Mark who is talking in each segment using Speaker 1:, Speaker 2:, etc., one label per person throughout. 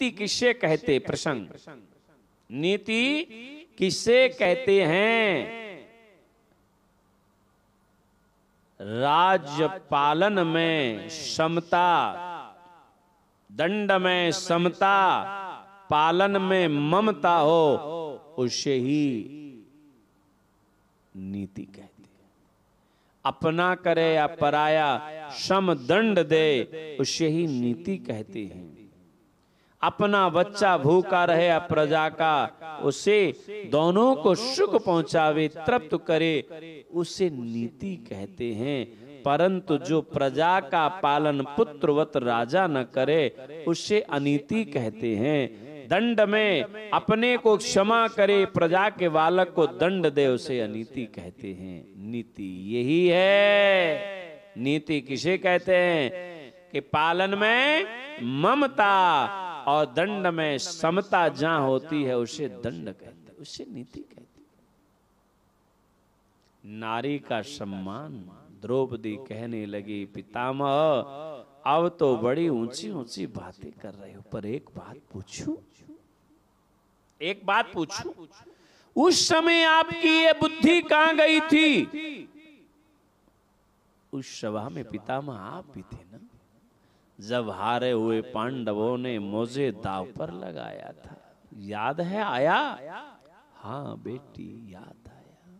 Speaker 1: नीति किसे कहते प्रसंग नीति किसे कहते हैं राज्य पालन में समता दंड में समता पालन में ममता हो उसे ही नीति कहते अपना करे या पराया सम दंड दे उसे ही नीति कहते हैं अपना बच्चा भूखा रहे प्रजा का उसे दोनों को सुख पहुंचावे तृप्त करे उसे नीति कहते हैं परंतु जो प्रजा का पालन पुत्रवत राजा न करे उसे अनीति कहते हैं दंड में अपने को क्षमा करे प्रजा के बालक को दंड दे उसे अनीति कहते हैं नीति यही है नीति किसे कहते हैं कि पालन में ममता और दंड में समता जहां होती है उसे दंड कहते हैं उसे नीति कहते नारी का सम्मान द्रौपदी कहने लगी पितामह अब तो बड़ी ऊंची ऊंची बातें कर रहे हो पर एक बात पूछूं एक बात पूछूं उस समय आपकी ये बुद्धि कहां गई थी उस सभा में पितामह आप भी थे ना जब हारे हुए पांडवों ने मोजे दाव पर लगाया था याद है आया हाँ बेटी याद आया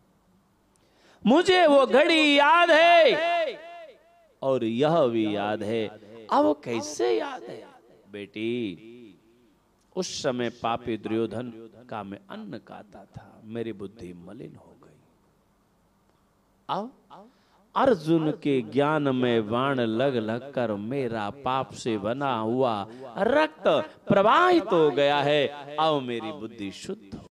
Speaker 1: मुझे वो घड़ी याद है और यह भी याद है अब कैसे याद है बेटी उस समय पापी दुर्योधन का मैं अन्न काता था मेरी बुद्धि मलिन हो गई अब अर्जुन के ज्ञान में वाण लग लग कर मेरा पाप से बना हुआ रक्त प्रवाहित हो गया है अब मेरी बुद्धि शुद्ध